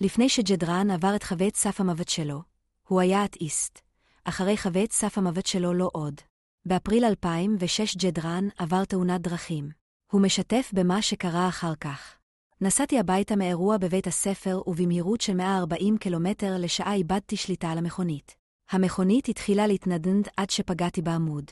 לפני שג'דרן עבר את חווי סף המוות שלו, הוא היה אתאיסט. אחרי חווי סף המוות שלו לא עוד. באפריל 2006 ג'דרן עבר תאונת דרכים. הוא משתף במה שקרה אחר כך. נסעתי הביתה מאירוע בבית הספר ובמהירות של 140 קילומטר לשעה איבדתי שליטה על המכונית. המכונית התחילה להתנדנד עד שפגעתי בעמוד.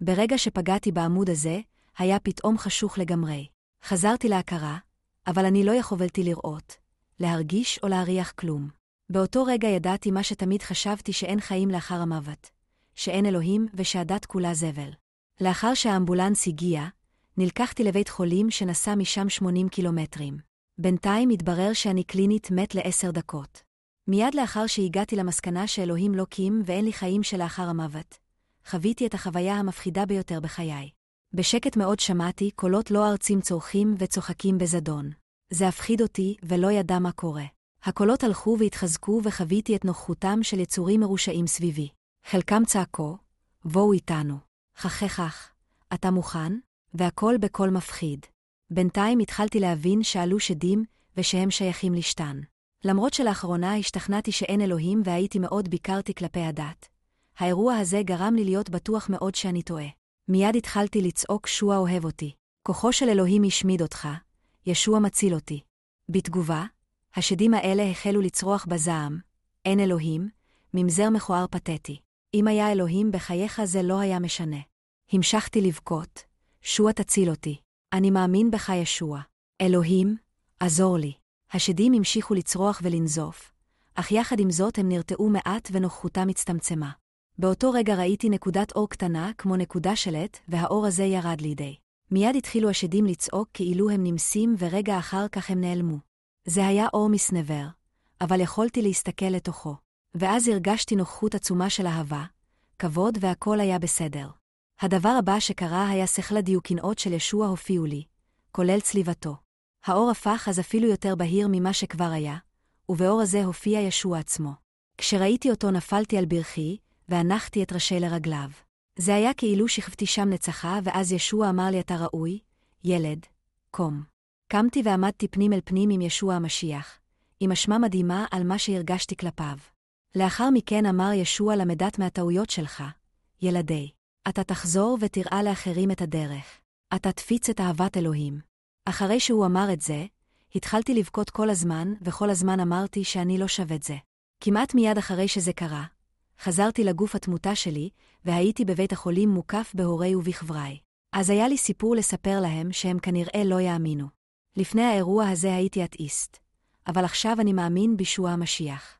ברגע שפגעתי בעמוד הזה, היה פתאום חשוך לגמרי. חזרתי להכרה, אבל אני לא יכולתי לראות. להרגיש או להריח כלום. באותו רגע ידעתי מה שתמיד חשבתי שאין חיים לאחר המוות, שאין אלוהים ושהדת כולה זבל. לאחר שהאמבולנס הגיע, נלקחתי לבית חולים שנסע משם 80 קילומטרים. בינתיים התברר שאני קלינית מת לעשר דקות. מיד לאחר שהגעתי למסקנה שאלוהים לא קים ואין לי חיים שלאחר המוות, חוויתי את החוויה המפחידה ביותר בחיי. בשקט מאוד שמעתי קולות לא ארצים צורכים וצוחקים בזדון. זה הפחיד אותי, ולא ידע מה קורה. הקולות הלכו והתחזקו וחוויתי את נוכחותם של יצורים מרושעים סביבי. חלקם צעקו, בואו איתנו. חככך, אתה מוכן? והכל בקול מפחיד. בינתיים התחלתי להבין שעלו שדים, ושהם שייכים לשתן. למרות שלאחרונה השתכנעתי שאין אלוהים והייתי מאוד ביקרתי כלפי הדת. האירוע הזה גרם לי להיות בטוח מאוד שאני טועה. מיד התחלתי לצעוק שועה אוהב אותי. כוחו של אלוהים השמיד אותך, ישוע מציל אותי. בתגובה, השדים האלה החלו לצרוח בזעם, אין אלוהים, ממזר מכוער פתטי. אם היה אלוהים בחייך זה לא היה משנה. המשכתי לבכות, שוע תציל אותי. אני מאמין בך ישוע. אלוהים, עזור לי. השדים המשיכו לצרוח ולנזוף, אך יחד עם זאת הם נרתעו מעט ונוכחותם הצטמצמה. באותו רגע ראיתי נקודת אור קטנה כמו נקודה עט, והאור הזה ירד לידי. מיד התחילו השדים לצעוק כאילו הם נמסים ורגע אחר כך הם נעלמו. זה היה אור מסנבר, אבל יכולתי להסתכל לתוכו. ואז הרגשתי נוכחות עצומה של אהבה, כבוד והכל היה בסדר. הדבר הבא שקרה היה שכל הדיוקנאות של ישוע הופיעו לי, כולל צליבתו. האור הפך אז אפילו יותר בהיר ממה שכבר היה, ובאור הזה הופיע ישוע עצמו. כשראיתי אותו נפלתי על ברכי, והנחתי את ראשי לרגליו. זה היה כאילו שכבתי שם נצחה, ואז ישוע אמר לי אתה ראוי, ילד, קום. קמתי ועמדתי פנים אל פנים עם ישוע המשיח, עם אשמה מדהימה על מה שהרגשתי כלפיו. לאחר מכן אמר ישוע למדת מהטעויות שלך, ילדי, אתה תחזור ותראה לאחרים את הדרך. אתה תפיץ את אהבת אלוהים. אחרי שהוא אמר את זה, התחלתי לבכות כל הזמן, וכל הזמן אמרתי שאני לא שווה את זה. כמעט מיד אחרי שזה קרה, חזרתי לגוף התמותה שלי, והייתי בבית החולים מוקף בהורי ובחבריי. אז היה לי סיפור לספר להם שהם כנראה לא יאמינו. לפני האירוע הזה הייתי אתאיסט, אבל עכשיו אני מאמין בישוע המשיח.